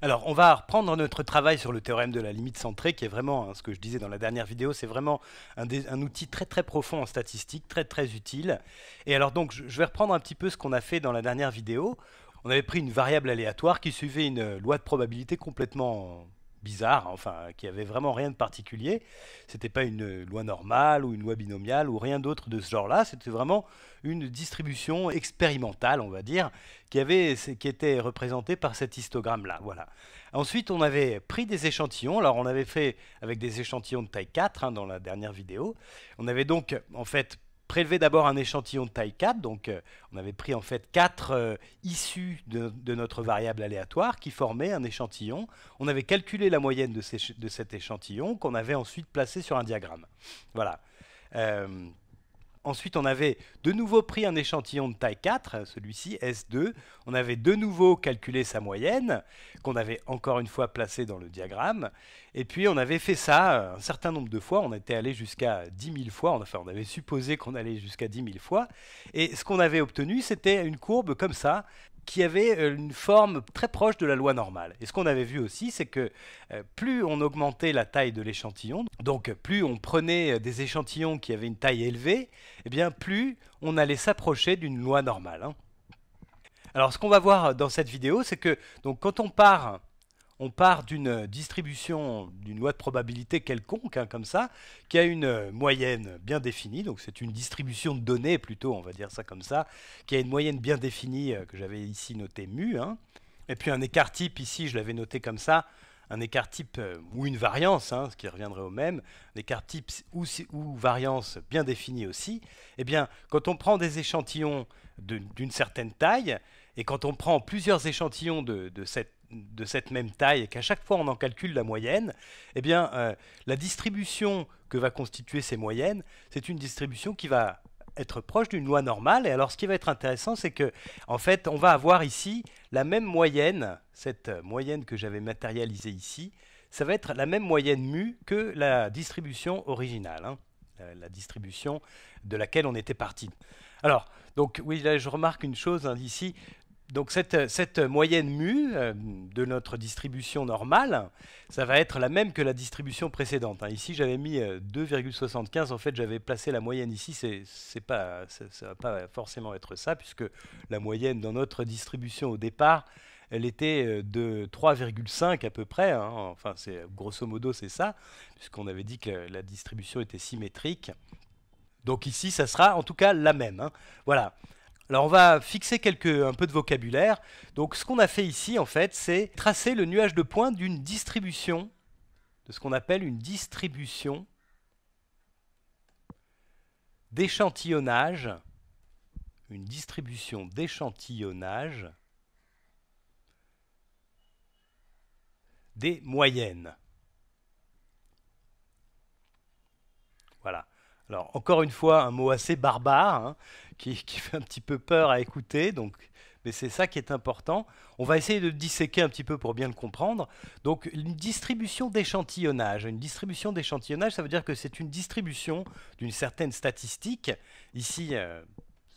Alors, on va reprendre notre travail sur le théorème de la limite centrée, qui est vraiment, hein, ce que je disais dans la dernière vidéo, c'est vraiment un, outil très très profond en statistique, très très utile. Et alors donc, je vais reprendre un petit peu ce qu'on a fait dans la dernière vidéo. On avait pris une variable aléatoire qui suivait une loi de probabilité complètement bizarre, hein, enfin, qui avait vraiment rien de particulier. C'était pas une loi normale ou une loi binomiale ou rien d'autre de ce genre-là. C'était vraiment une distribution expérimentale, on va dire, qui, avait, qui était représentée par cet histogramme-là. Voilà. Ensuite, on avait pris des échantillons. Alors, on avait fait avec des échantillons de taille 4 hein, dans la dernière vidéo. On avait donc, en fait, prélever d'abord un échantillon de taille 4, donc euh, on avait pris en fait 4 euh, issues de, notre variable aléatoire qui formaient un échantillon. On avait calculé la moyenne de, cet échantillon qu'on avait ensuite placé sur un diagramme. Voilà. Euh, Ensuite, on avait de nouveau pris un échantillon de taille 4, celui-ci S2. On avait de nouveau calculé sa moyenne, qu'on avait encore une fois placée dans le diagramme. Et puis, on avait fait ça euh, un certain nombre de fois. On était allé jusqu'à 10 000 fois. Enfin, on avait supposé qu'on allait jusqu'à 10 000 fois. Et ce qu'on avait obtenu, c'était une courbe comme ça, qui avait euh, une forme très proche de la loi normale. Et ce qu'on avait vu aussi, c'est que euh, plus on augmentait la taille de l'échantillon, donc euh, plus on prenait des échantillons qui avaient une taille élevée, et eh bien plus on allait s'approcher d'une loi normale. Hein. Alors ce qu'on va voir dans cette vidéo, c'est que donc, quand on part on part d'une distribution, d'une loi de probabilité quelconque, hein, comme ça, qui a une euh, moyenne bien définie, donc c'est une distribution de données plutôt, on va dire ça comme ça, qui a une moyenne bien définie, euh, que j'avais ici noté mu, hein. et puis un écart type, ici je l'avais noté comme ça, un écart type euh, ou une variance, hein, ce qui reviendrait au même, un écart type ou, variance bien définie aussi, eh bien, quand on prend des échantillons d'une certaine taille, et quand on prend plusieurs échantillons de, de cette de cette même taille et qu'à chaque fois on en calcule la moyenne, eh bien, euh, la distribution que va constituer ces moyennes, c'est une distribution qui va être proche d'une loi normale. Et alors, ce qui va être intéressant, c'est que, en fait, on va avoir ici la même moyenne, cette moyenne que j'avais matérialisée ici, ça va être la même moyenne mu que la distribution originale, hein, la distribution de laquelle on était parti. Alors, donc oui, je remarque une chose hein, ici, donc cette, cette, moyenne mu euh, de notre distribution normale, ça va être la même que la distribution précédente. Hein. Ici, j'avais mis 2,75. Euh, en fait, j'avais placé la moyenne ici. C'est, pas, ça ne va pas forcément être ça, puisque la moyenne dans notre distribution au départ, elle était euh, de 3,5 à peu près. Hein. Enfin, grosso modo, c'est ça, puisqu'on avait dit que la distribution était symétrique. Donc ici, ça sera en tout cas la même. Hein. Voilà. Alors on va fixer quelques, un peu de vocabulaire. Donc ce qu'on a fait ici en fait, c'est tracer le nuage de points d'une distribution, de ce qu'on appelle une distribution d'échantillonnage, une distribution d'échantillonnage des moyennes. Voilà. Alors, encore une fois, un mot assez barbare, hein, qui, fait un petit peu peur à écouter, donc, mais c'est ça qui est important. On va essayer de disséquer un petit peu pour bien le comprendre. Donc, une distribution d'échantillonnage. Une distribution d'échantillonnage, ça veut dire que c'est une distribution d'une certaine statistique. Ici, euh,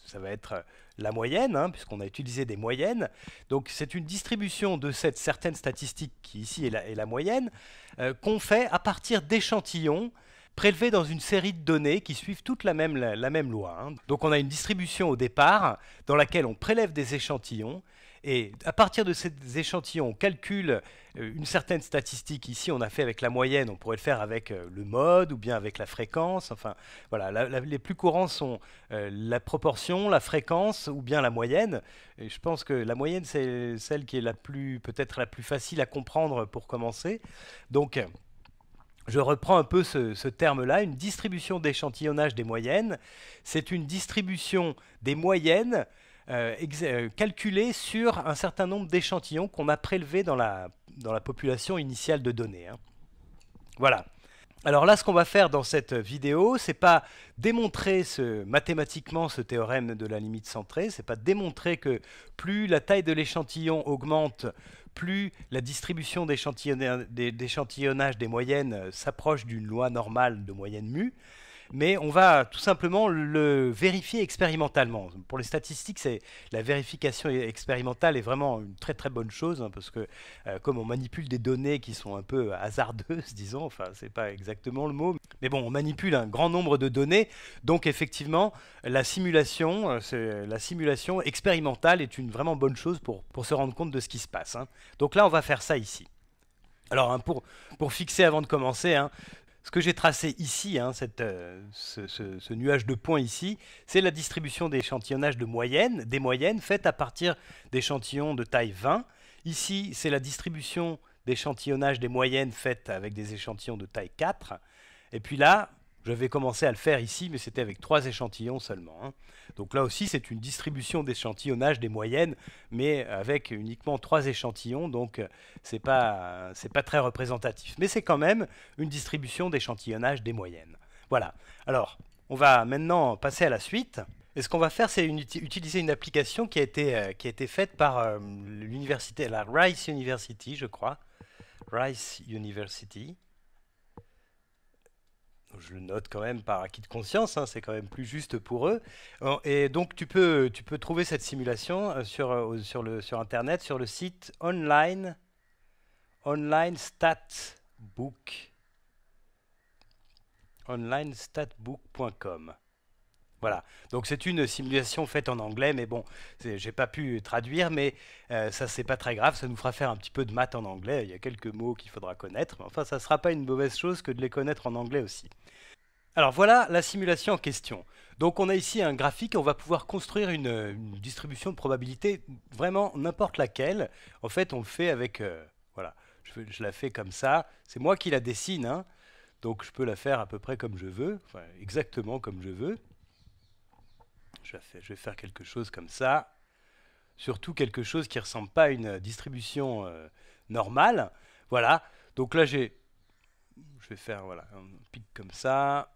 ça va être euh, la moyenne, hein, puisqu'on a utilisé des moyennes. Donc c'est une distribution de cette certaine statistique qui ici est la, moyenne, euh, qu'on fait à partir d'échantillons prélevés dans une série de données qui suivent toutes la même, la, même loi. Hein. Donc on a une distribution au départ dans laquelle on prélève des échantillons et à partir de ces échantillons, on calcule euh, une certaine statistique. Ici, on a fait avec la moyenne, on pourrait le faire avec euh, le mode ou bien avec la fréquence. Enfin, voilà, les plus courants sont euh, la proportion, la fréquence ou bien la moyenne. Et je pense que la moyenne, c'est celle qui est la plus, peut-être la plus facile à comprendre pour commencer. Donc, je reprends un peu ce, terme-là, une distribution d'échantillonnage des moyennes, c'est une distribution des moyennes euh, euh, calculée sur un certain nombre d'échantillons qu'on a prélevés dans la, population initiale de données. Hein. Voilà. Alors là, ce qu'on va faire dans cette vidéo, c'est pas démontrer mathématiquement ce théorème de la limite centrée, c'est pas démontrer que plus la taille de l'échantillon augmente, plus la distribution d'échantillonnage des moyennes euh, s'approche d'une loi normale de moyenne mue, mais on va tout simplement le vérifier expérimentalement. Pour les statistiques, c'est la vérification expérimentale est vraiment une très très bonne chose, hein, parce que euh, comme on manipule des données qui sont un peu hasardeuses, disons, enfin c'est pas exactement le mot, mais bon, on manipule un grand nombre de données, donc effectivement, la simulation, euh, la simulation expérimentale est une vraiment bonne chose pour, pour se rendre compte de ce qui se passe. Hein. Donc là, on va faire ça ici. Alors hein, pour, pour fixer avant de commencer, ce que j'ai tracé ici, hein, euh, ce, nuage de points ici, c'est la distribution d'échantillonnage de moyenne, des moyennes faites à partir d'échantillons de taille 20. Ici, c'est la distribution d'échantillonnage des moyennes faites avec des échantillons de taille 4. Et puis là, j'avais commencé à le faire ici, mais c'était avec trois échantillons seulement. Hein. Donc là aussi, c'est une distribution d'échantillonnage des moyennes, mais avec uniquement trois échantillons, donc euh, c'est pas c'est pas très représentatif. Mais c'est quand même une distribution d'échantillonnage des moyennes. Voilà. Alors, on va maintenant passer à la suite. Et ce qu'on va faire, c'est utiliser une application qui a été, euh, qui a été faite par euh, l'université, la Rice University, je crois. Rice University je le note quand même par acquis de conscience, hein, c'est quand même plus juste pour eux. Et donc tu peux, trouver cette simulation euh, euh, sur, Internet, sur le site online, online online statbook.com. Voilà. Donc c'est une simulation faite en anglais, mais bon, j'ai pas pu traduire, mais euh, ça c'est pas très grave, ça nous fera faire un petit peu de maths en anglais. Il y a quelques mots qu'il faudra connaître, mais enfin ça sera pas une mauvaise chose que de les connaître en anglais aussi. Alors voilà la simulation en question. Donc on a ici un graphique, on va pouvoir construire une, distribution de probabilité vraiment n'importe laquelle. En fait, on le fait avec euh, voilà, je, la fais comme ça. C'est moi qui la dessine, hein. donc je peux la faire à peu près comme je veux, exactement comme je veux. Je vais faire quelque chose comme ça. Surtout quelque chose qui ne ressemble pas à une distribution euh, normale. Voilà. Donc là, j'ai. Je vais faire voilà, un pic comme ça.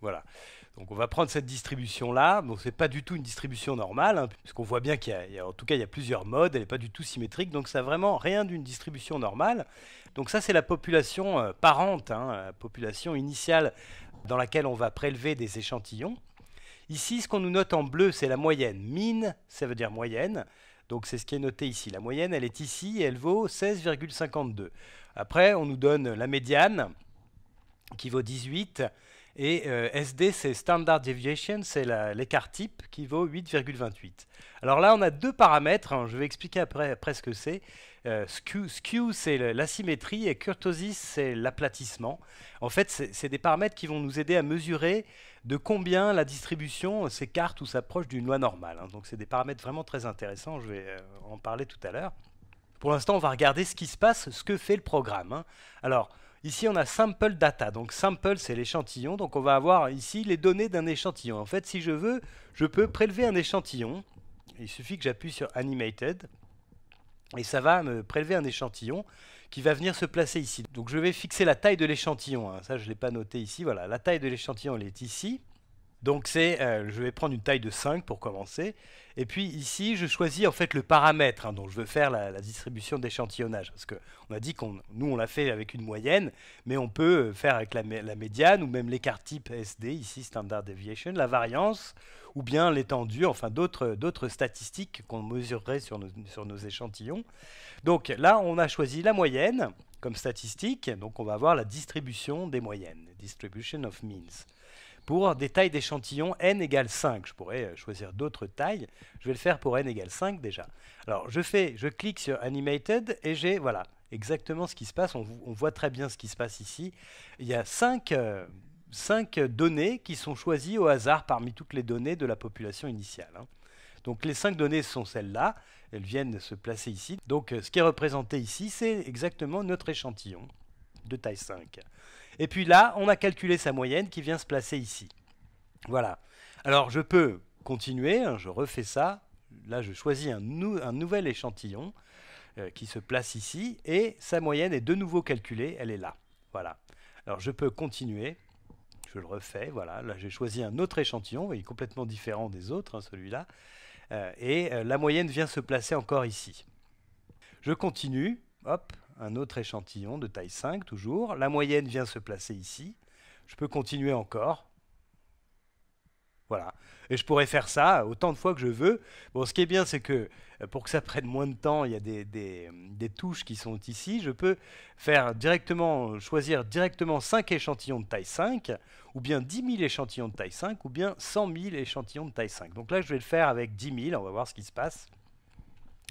Voilà. Donc on va prendre cette distribution-là. Donc c'est pas du tout une distribution normale, parce hein, puisqu'on voit bien qu'il y, a, en tout cas, il y a plusieurs modes. Elle n'est pas du tout symétrique, donc ça n'a vraiment rien d'une distribution normale. Donc ça, c'est la population euh, parente, hein, la population initiale dans laquelle on va prélever des échantillons. Ici, ce qu'on nous note en bleu, c'est la moyenne. Mine, ça veut dire moyenne. Donc c'est ce qui est noté ici. La moyenne, elle est ici et elle vaut 16,52. Après, on nous donne la médiane qui vaut 18. Et euh, SD, c'est Standard Deviation, c'est l'écart type qui vaut 8,28. Alors là, on a deux paramètres, hein. je vais expliquer après, presque ce que c'est. Euh, skew, skew c'est l'asymétrie et kurtosis, c'est l'aplatissement. En fait, c'est des paramètres qui vont nous aider à mesurer de combien la distribution s'écarte ou s'approche d'une loi normale. Hein. Donc c'est des paramètres vraiment très intéressants, je vais euh, en parler tout à l'heure. Pour l'instant, on va regarder ce qui se passe, ce que fait le programme. Hein. Alors, Ici, on a sample data. Donc, sample, c'est l'échantillon. Donc, on va avoir ici les données d'un échantillon. En fait, si je veux, je peux prélever un échantillon. Il suffit que j'appuie sur Animated. Et ça va me prélever un échantillon qui va venir se placer ici. Donc je vais fixer la taille de l'échantillon, hein. ça je ne l'ai pas noté ici, voilà, la taille de l'échantillon est ici. Donc c'est, euh, je vais prendre une taille de 5 pour commencer. Et puis ici, je choisis en fait le paramètre hein, dont je veux faire la, distribution d'échantillonnage. Parce que on a dit qu'on, nous, on l'a fait avec une moyenne, mais on peut euh, faire avec la, la médiane ou même l'écart type SD, ici standard deviation, la variance ou bien l'étendue, enfin d'autres, statistiques qu'on mesurerait sur nos, sur nos échantillons. Donc là, on a choisi la moyenne comme statistique, donc on va avoir la distribution des moyennes, distribution of means pour des tailles d'échantillons n égale 5. Je pourrais euh, choisir d'autres tailles. Je vais le faire pour n égale 5 déjà. Alors je clique sur Animated et j'ai voilà exactement ce qui se passe. On, voit très bien ce qui se passe ici. Il y a 5, euh, données qui sont choisies au hasard parmi toutes les données de la population initiale. Hein. Donc les 5 données sont celles-là. Elles viennent se placer ici. Donc euh, ce qui est représenté ici, c'est exactement notre échantillon de taille 5. Et puis là, on a calculé sa moyenne qui vient se placer ici. Voilà. Alors je peux continuer, hein, je refais ça. Là, je choisis un, nouvel échantillon euh, qui se place ici et sa moyenne est de nouveau calculée, elle est là. Voilà. Alors je peux continuer, je le refais, voilà. Là, j'ai choisi un autre échantillon, il est complètement différent des autres, hein, celui-là. Euh, et euh, la moyenne vient se placer encore ici. Je continue, hop, un autre échantillon de taille 5 toujours. La moyenne vient se placer ici. Je peux continuer encore. Voilà. Et je pourrais faire ça autant de fois que je veux. Bon, ce qui est bien, c'est que euh, pour que ça prenne moins de temps, il y a des, touches qui sont ici. Je peux faire directement, choisir directement 5 échantillons de taille 5, ou bien 10 000 échantillons de taille 5, ou bien 100 000 échantillons de taille 5. Donc là, je vais le faire avec 10 000. On va voir ce qui se passe.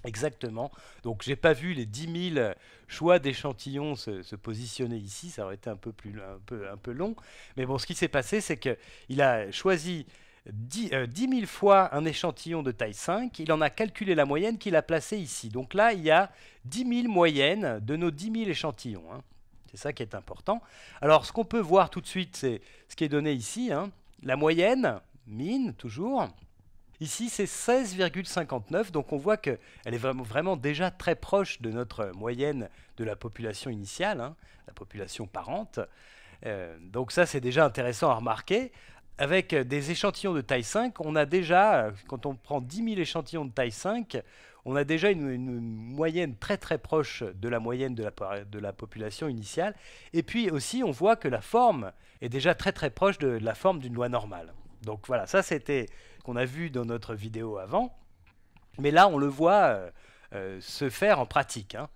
Exactement. Donc, j'ai pas vu les 10 000 choix d'échantillons se, positionner ici. Ça aurait été un peu, plus, un peu, un peu long. Mais bon, ce qui s'est passé, c'est qu'il a choisi 10, 000 euh, fois un échantillon de taille 5. Il en a calculé la moyenne qu'il a placée ici. Donc là, il y a 10 000 moyennes de nos 10 000 échantillons. Hein. C'est ça qui est important. Alors, ce qu'on peut voir tout de suite, c'est ce qui est donné ici. Hein. La moyenne, mine, toujours. Ici, c'est 16,59, donc on voit qu'elle est vraiment, déjà très proche de notre moyenne de la population initiale, hein, la population parente. Euh, donc ça, c'est déjà intéressant à remarquer. Avec des échantillons de taille 5, on a déjà, quand on prend 10 000 échantillons de taille 5, on a déjà une, moyenne très très proche de la moyenne de la, population initiale. Et puis aussi, on voit que la forme est déjà très très proche de la forme d'une loi normale. Donc voilà, ça c'était qu'on a vu dans notre vidéo avant. Mais là, on le voit euh, euh, se faire en pratique. Hein.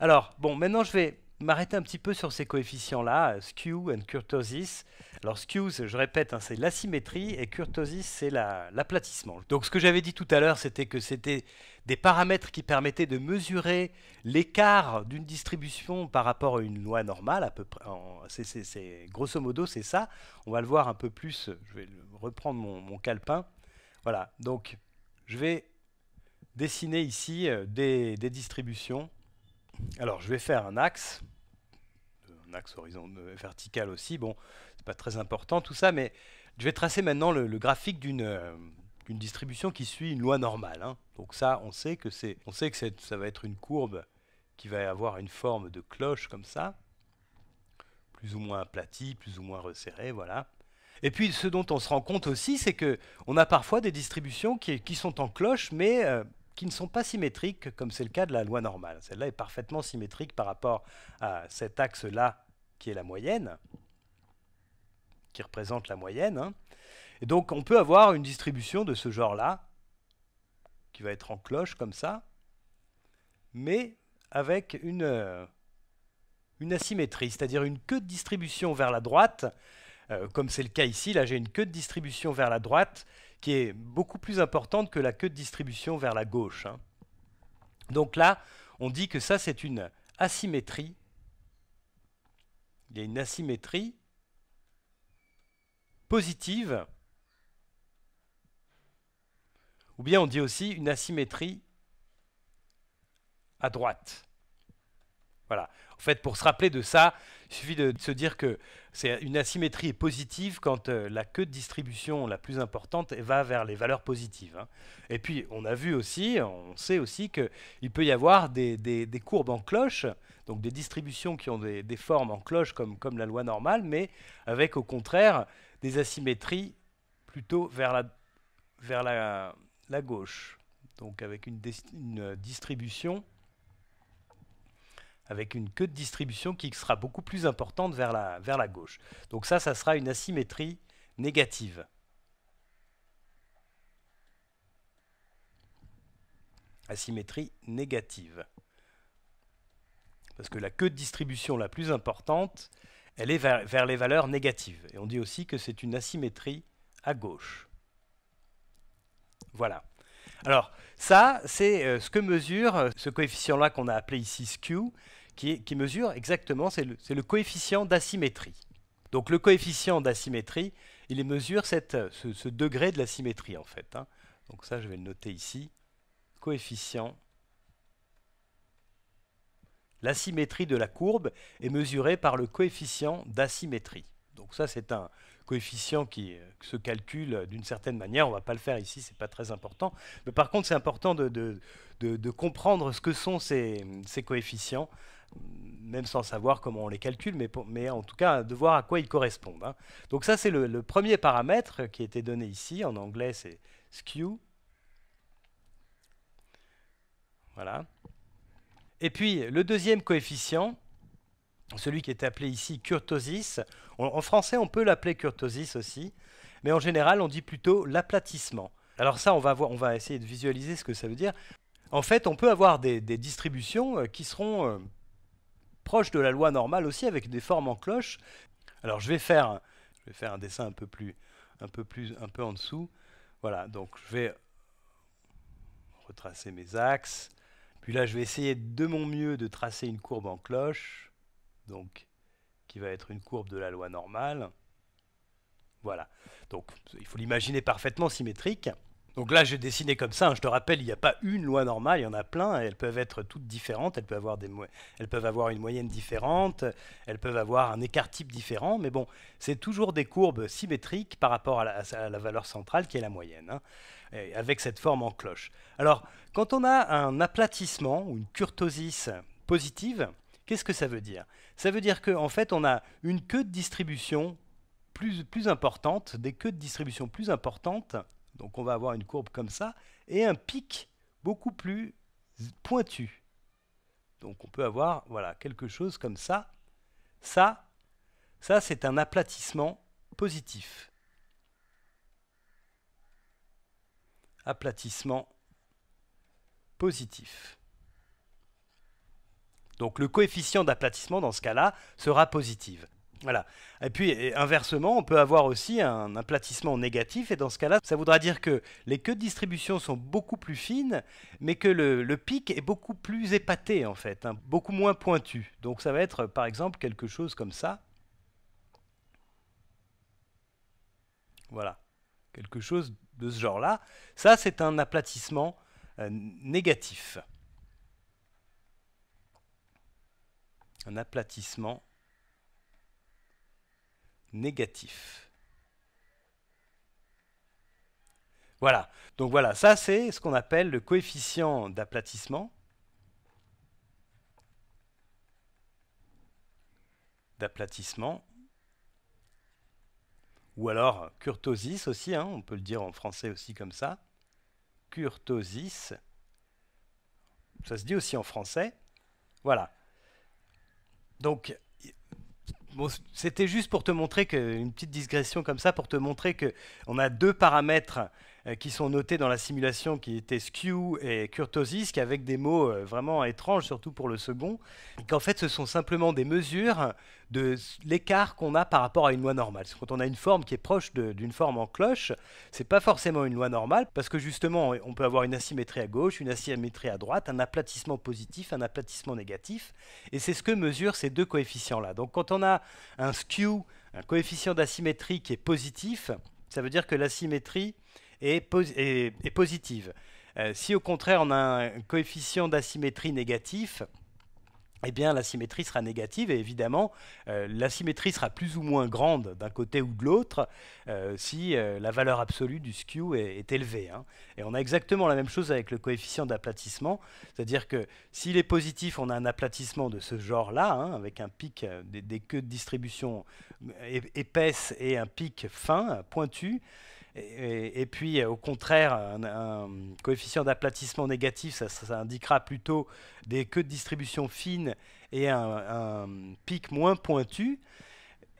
Alors, bon, maintenant je vais m'arrêter un petit peu sur ces coefficients-là, skew and kurtosis. Alors skew, je répète, hein, c'est l'asymétrie et kurtosis, c'est l'aplatissement. Donc ce que j'avais dit tout à l'heure, c'était que c'était des paramètres qui permettaient de mesurer l'écart d'une distribution par rapport à une loi normale, à peu près. c'est, grosso modo, c'est ça. On va le voir un peu plus. Je vais reprendre mon, mon calepin. Voilà, donc je vais dessiner ici euh, des distributions alors, je vais faire un axe, un axe horizontal euh, vertical aussi. Bon, c'est pas très important tout ça, mais je vais tracer maintenant le, graphique euh, d'une distribution qui suit une loi normale. Hein. Donc ça, on sait que on sait que ça va être une courbe qui va avoir une forme de cloche comme ça, plus ou moins aplatie, plus ou moins resserrée, voilà. Et puis ce dont on se rend compte aussi, c'est que on a parfois des distributions qui, sont en cloche, mais euh, qui ne sont pas symétriques comme c'est le cas de la loi normale. Celle-là est parfaitement symétrique par rapport à cet axe-là qui est la moyenne, qui représente la moyenne. Hein. Et donc on peut avoir une distribution de ce genre-là, qui va être en cloche comme ça, mais avec une, euh, une asymétrie, c'est-à-dire une queue de distribution vers la droite, euh, comme c'est le cas ici, là j'ai une queue de distribution vers la droite qui est beaucoup plus importante que la queue de distribution vers la gauche. Hein. Donc là, on dit que ça, c'est une asymétrie. Il y a une asymétrie positive, ou bien on dit aussi une asymétrie à droite. Voilà. En fait, pour se rappeler de ça, il suffit de se dire que c'est une asymétrie positive quand euh, la queue de distribution la plus importante va vers les valeurs positives. Hein. Et puis, on a vu aussi, on sait aussi qu'il peut y avoir des, courbes en cloche, donc des distributions qui ont des, formes en cloche comme, comme la loi normale, mais avec au contraire des asymétries plutôt vers la, vers la, gauche, donc avec une, une distribution avec une queue de distribution qui sera beaucoup plus importante vers la, vers la gauche. Donc ça, ça sera une asymétrie négative. Asymétrie négative. Parce que la queue de distribution la plus importante, elle est vers, vers les valeurs négatives. Et on dit aussi que c'est une asymétrie à gauche. Voilà. Alors, ça, c'est euh, ce que mesure euh, ce coefficient-là qu'on a appelé ici skew, qui, mesure exactement, c'est le, coefficient d'asymétrie. Donc le coefficient d'asymétrie, il mesure euh, ce, degré de l'asymétrie en fait. Hein. Donc ça, je vais le noter ici. Coefficient. L'asymétrie de la courbe est mesurée par le coefficient d'asymétrie. Donc ça, c'est un coefficient qui euh, se calcule euh, d'une certaine manière. On ne va pas le faire ici, ce n'est pas très important. Mais par contre, c'est important de, comprendre ce que sont ces, coefficients, même sans savoir comment on les calcule, mais, en tout cas, de voir à quoi ils correspondent. Hein. Donc ça, c'est le, premier paramètre qui a été donné ici. En anglais, c'est skew. Voilà. Et puis, le deuxième coefficient, celui qui est appelé ici kurtosis. En français, on peut l'appeler kurtosis aussi, mais en général, on dit plutôt l'aplatissement. Alors ça, on va, voir, on va essayer de visualiser ce que ça veut dire. En fait, on peut avoir des, distributions euh, qui seront euh, proches de la loi normale aussi, avec des formes en cloche. Alors je vais faire, je vais faire un dessin un peu plus, un peu plus, un peu en dessous. Voilà, donc je vais retracer mes axes. Puis là, je vais essayer de mon mieux de tracer une courbe en cloche donc qui va être une courbe de la loi normale. Voilà. Donc il faut l'imaginer parfaitement symétrique. Donc là, j'ai dessiné comme ça. Hein. Je te rappelle, il n'y a pas une loi normale, il y en a plein. elles peuvent être toutes différentes. Elles peuvent avoir, elles peuvent avoir une moyenne différente. Elles peuvent avoir un écart type différent. Mais bon, c'est toujours des courbes symétriques par rapport à la, valeur centrale qui est la moyenne, hein, avec cette forme en cloche. Alors, quand on a un aplatissement ou une kurtosis positive, qu'est-ce que ça veut dire ça veut dire qu'en fait, on a une queue de distribution plus, plus importante, des queues de distribution plus importantes, donc on va avoir une courbe comme ça, et un pic beaucoup plus pointu. Donc on peut avoir voilà, quelque chose comme ça. Ça, ça c'est un aplatissement positif. Aplatissement positif. Donc le coefficient d'aplatissement dans ce cas-là sera positif. Et puis inversement, on peut avoir aussi un aplatissement négatif, et dans ce cas-là, ça voudra dire que les queues de distribution sont beaucoup plus fines, mais que le, pic est beaucoup plus épaté en fait, hein, beaucoup moins pointu. Donc ça va être par exemple quelque chose comme ça. Voilà, quelque chose de ce genre-là. Ça, c'est un aplatissement euh, négatif. un aplatissement négatif. Voilà. Donc voilà, ça c'est ce qu'on appelle le coefficient d'aplatissement. D'aplatissement. Ou alors kurtosis aussi, hein, on peut le dire en français aussi comme ça. Kurtosis. Ça se dit aussi en français. Voilà. Donc, c'était juste pour te montrer que, une petite digression comme ça, pour te montrer que on a deux paramètres euh, qui sont notés dans la simulation qui était skew et kurtosis, avec des mots euh, vraiment étranges, surtout pour le second, et qu'en fait ce sont simplement des mesures de l'écart qu'on a par rapport à une loi normale. Quand on a une forme qui est proche d'une forme en cloche, c'est pas forcément une loi normale parce que justement on peut avoir une asymétrie à gauche, une asymétrie à droite, un aplatissement positif, un aplatissement négatif, et c'est ce que mesurent ces deux coefficients-là. Donc quand on a un skew, un coefficient d'asymétrie qui est positif, ça veut dire que l'asymétrie est, positive. Euh, si au contraire on a un coefficient d'asymétrie négatif, eh bien l'asymétrie sera négative et évidemment euh, l'asymétrie sera plus ou moins grande d'un côté ou de l'autre euh, si la valeur absolue du skew est, élevée. Hein. Et on a exactement la même chose avec le coefficient d'aplatissement, c'est-à-dire que s'il est positif, on a un aplatissement de ce genre-là, hein, avec un pic des, des, queues de distribution épaisses et un pic fin, pointu. Et, puis, euh, au contraire, un, coefficient d'aplatissement négatif, ça, indiquera plutôt des queues de distribution fines et un, pic moins pointu.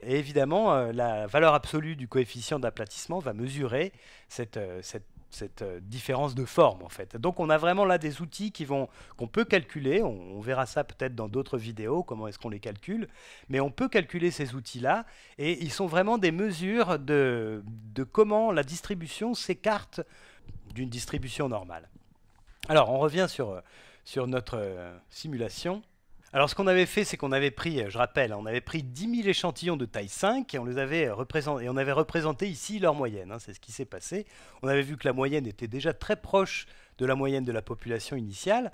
Et évidemment, euh, la valeur absolue du coefficient d'aplatissement va mesurer cette, euh, cette cette euh, différence de forme en fait. Donc on a vraiment là des outils qui vont qu'on peut calculer, on, verra ça peut-être dans d'autres vidéos comment est-ce qu'on les calcule, mais on peut calculer ces outils-là et ils sont vraiment des mesures de, de comment la distribution s'écarte d'une distribution normale. Alors on revient sur euh, notre euh, simulation. Alors ce qu'on avait fait, c'est qu'on avait pris, euh, je rappelle, hein, on avait pris 10 000 échantillons de taille 5 et on les avait euh, représenté, et on avait représenté ici leur moyenne. Hein, c'est ce qui s'est passé. On avait vu que la moyenne était déjà très proche de la moyenne de la population initiale.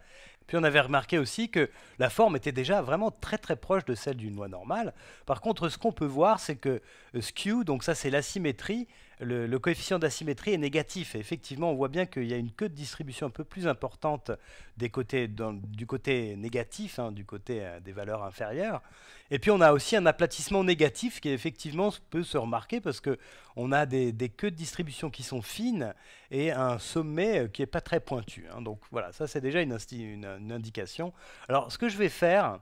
Puis on avait remarqué aussi que la forme était déjà vraiment très très proche de celle d'une loi normale. Par contre, ce qu'on peut voir, c'est que euh, skew, donc ça c'est l'asymétrie. Le, le, coefficient d'asymétrie est négatif. Et effectivement, on voit bien qu'il y a une queue de distribution un peu plus importante des côtés, du côté négatif, hein, du côté euh, des valeurs inférieures. Et puis on a aussi un aplatissement négatif qui effectivement peut se remarquer parce qu'on a des, queues de distribution qui sont fines et un sommet euh, qui n'est pas très pointu. Hein. Donc voilà, ça c'est déjà une, une, une indication. Alors ce que je vais faire,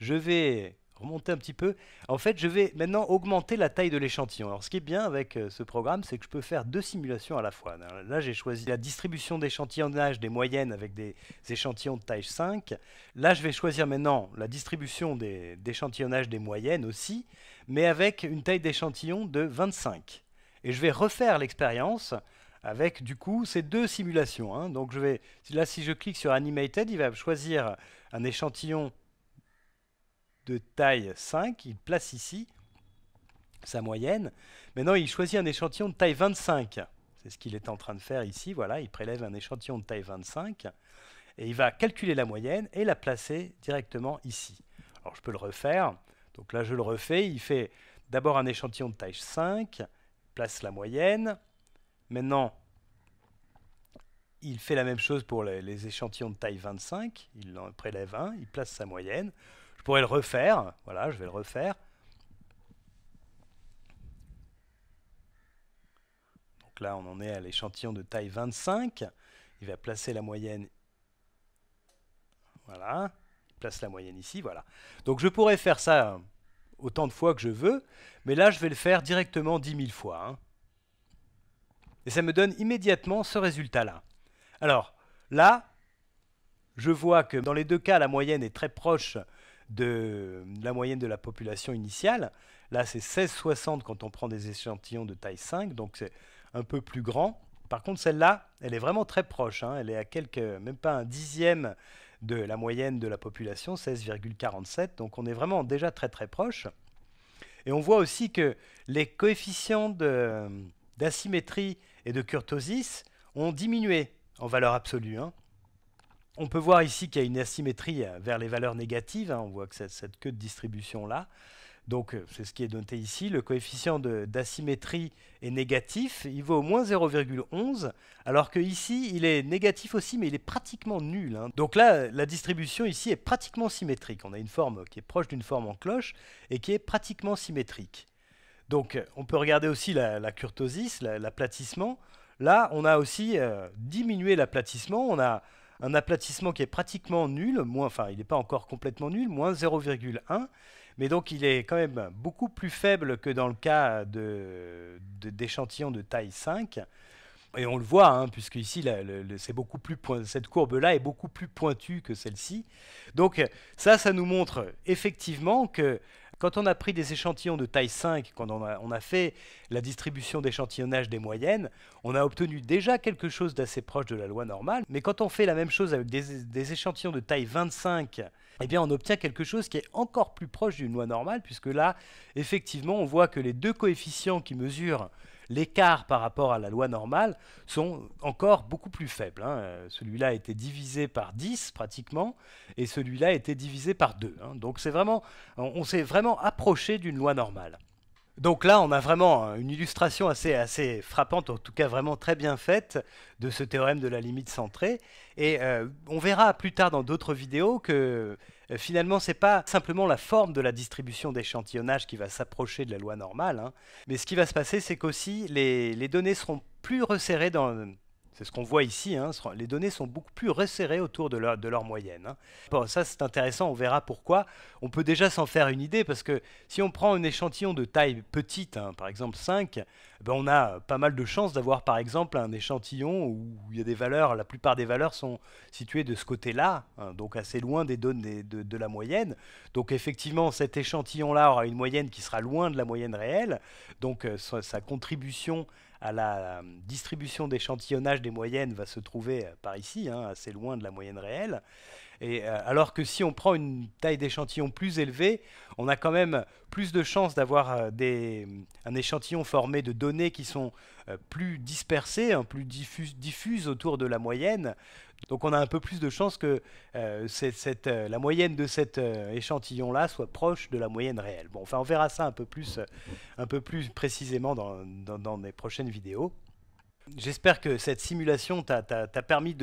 je vais monter un petit peu. En fait, je vais maintenant augmenter la taille de l'échantillon. Alors, ce qui est bien avec euh, ce programme, c'est que je peux faire deux simulations à la fois. là, j'ai choisi la distribution d'échantillonnage des moyennes avec des échantillons de taille 5. Là, je vais choisir maintenant la distribution d'échantillonnage des, moyennes aussi, mais avec une taille d'échantillon de 25. Et je vais refaire l'expérience avec du coup ces deux simulations. Hein. Donc je vais, là si je clique sur Animated, il va choisir un échantillon de taille 5, il place ici sa moyenne. Maintenant, il choisit un échantillon de taille 25. C'est ce qu'il est en train de faire ici. Voilà, il prélève un échantillon de taille 25 et il va calculer la moyenne et la placer directement ici. Alors, je peux le refaire. Donc là, je le refais. Il fait d'abord un échantillon de taille 5, place la moyenne. Maintenant, il fait la même chose pour les, échantillons de taille 25. Il en prélève un, il place sa moyenne pourrais le refaire. Voilà, je vais le refaire. Donc là, on en est à l'échantillon de taille 25. Il va placer la moyenne. Voilà. place la moyenne ici. Voilà. Donc je pourrais faire ça autant de fois que je veux. Mais là, je vais le faire directement 10 000 fois. Hein. Et ça me donne immédiatement ce résultat-là. Alors là, je vois que dans les deux cas, la moyenne est très proche de la moyenne de la population initiale. Là, c'est 16,60 quand on prend des échantillons de taille 5, donc c'est un peu plus grand. Par contre, celle-là, elle est vraiment très proche. Hein. Elle est à quelques, même pas un dixième de la moyenne de la population, 16,47. Donc on est vraiment déjà très très proche. Et on voit aussi que les coefficients d'asymétrie et de kurtosis ont diminué en valeur absolue. Hein on peut voir ici qu'il y a une asymétrie euh, vers les valeurs négatives. Hein. on voit que cette queue de distribution-là. Donc, euh, c'est ce qui est noté ici. Le coefficient d'asymétrie est négatif. Il vaut au moins 0,11, alors que ici, il est négatif aussi, mais il est pratiquement nul. Hein. Donc là, euh, la distribution ici est pratiquement symétrique. On a une forme qui est proche d'une forme en cloche et qui est pratiquement symétrique. Donc, on peut regarder aussi la, kurtosis, l'aplatissement. Là, on a aussi diminué l'aplatissement. On a un aplatissement qui est pratiquement nul, enfin il n'est pas encore complètement nul, moins 0,1, mais donc il est quand même beaucoup plus faible que dans le cas d'échantillons de, de taille 5. Et on le voit, hein, puisque ici, là, beaucoup plus cette courbe-là est beaucoup plus pointue que celle-ci. Donc ça, ça nous montre effectivement que quand on a pris des échantillons de taille 5, quand on a, fait la distribution d'échantillonnage des moyennes, on a obtenu déjà quelque chose d'assez proche de la loi normale. Mais quand on fait la même chose avec des, des échantillons de taille 25, eh bien on obtient quelque chose qui est encore plus proche d'une loi normale, puisque là, effectivement, on voit que les deux coefficients qui mesurent l'écart par rapport à la loi normale sont encore beaucoup plus faibles. Hein. Celui-là a été divisé par 10 pratiquement, et celui-là a été divisé par 2. Hein. Donc c'est vraiment, on, s'est vraiment approché d'une loi normale. Donc là, on a vraiment une illustration assez, assez frappante, en tout cas vraiment très bien faite, de ce théorème de la limite centrée. Et euh, on verra plus tard dans d'autres vidéos que euh, finalement, ce n'est pas simplement la forme de la distribution d'échantillonnage qui va s'approcher de la loi normale, hein, mais ce qui va se passer, c'est qu'aussi les données seront plus resserrées dans, c'est ce qu'on voit ici. Hein. Les données sont beaucoup plus resserrées autour de leur, moyenne. Hein. Bon, ça, c'est intéressant. On verra pourquoi. On peut déjà s'en faire une idée parce que si on prend un échantillon de taille petite, hein, par exemple 5, ben on a pas mal de chances d'avoir, par exemple, un échantillon où il y a des valeurs. La plupart des valeurs sont situées de ce côté-là, donc assez loin des données de, la moyenne. Donc, effectivement, cet échantillon-là aura une moyenne qui sera loin de la moyenne réelle. Donc, euh, sa contribution à la distribution d'échantillonnage des moyennes va se trouver euh, par ici, hein, assez loin de la moyenne réelle. Et, euh, alors que si on prend une taille d'échantillon plus élevée, on a quand même plus de chances d'avoir euh, un échantillon formé de données qui sont plus dispersées, hein, plus diffuses autour de la moyenne, donc on a un peu plus de chances que euh, euh, la moyenne de cet euh, échantillon-là soit proche de la moyenne réelle. Bon, enfin on verra ça un peu plus, un peu plus précisément dans, dans, les prochaines vidéos. J'espère que cette simulation t'a permis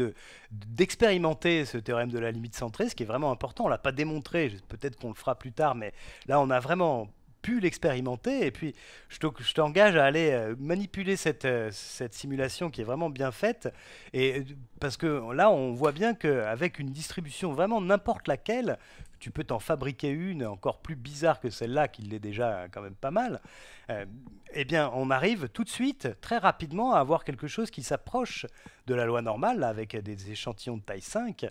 d'expérimenter ce théorème de la limite centrée, ce qui est vraiment important. On ne l'a pas démontré, peut-être qu'on le fera plus tard, mais là on a vraiment pu l'expérimenter. Et puis, je t'engage à aller euh, manipuler cette, euh, cette simulation qui est vraiment bien faite. Et euh, parce que là, on voit bien qu'avec une distribution vraiment n'importe laquelle, tu peux t'en fabriquer une encore plus bizarre que celle-là, qui l'est déjà quand même pas mal, euh, eh bien, on arrive tout de suite, très rapidement, à avoir quelque chose qui s'approche de la loi normale, avec des échantillons de taille 5.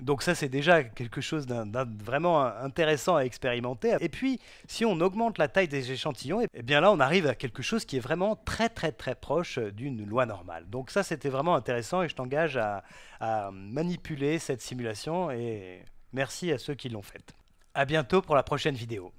Donc ça, c'est déjà quelque chose d'un, vraiment intéressant à expérimenter. Et puis, si on augmente la taille des échantillons, eh bien là, on arrive à quelque chose qui est vraiment très, très, très proche d'une loi normale. Donc ça, c'était vraiment intéressant et je t'engage à, à manipuler cette simulation et Merci à ceux qui l'ont faite. À bientôt pour la prochaine vidéo.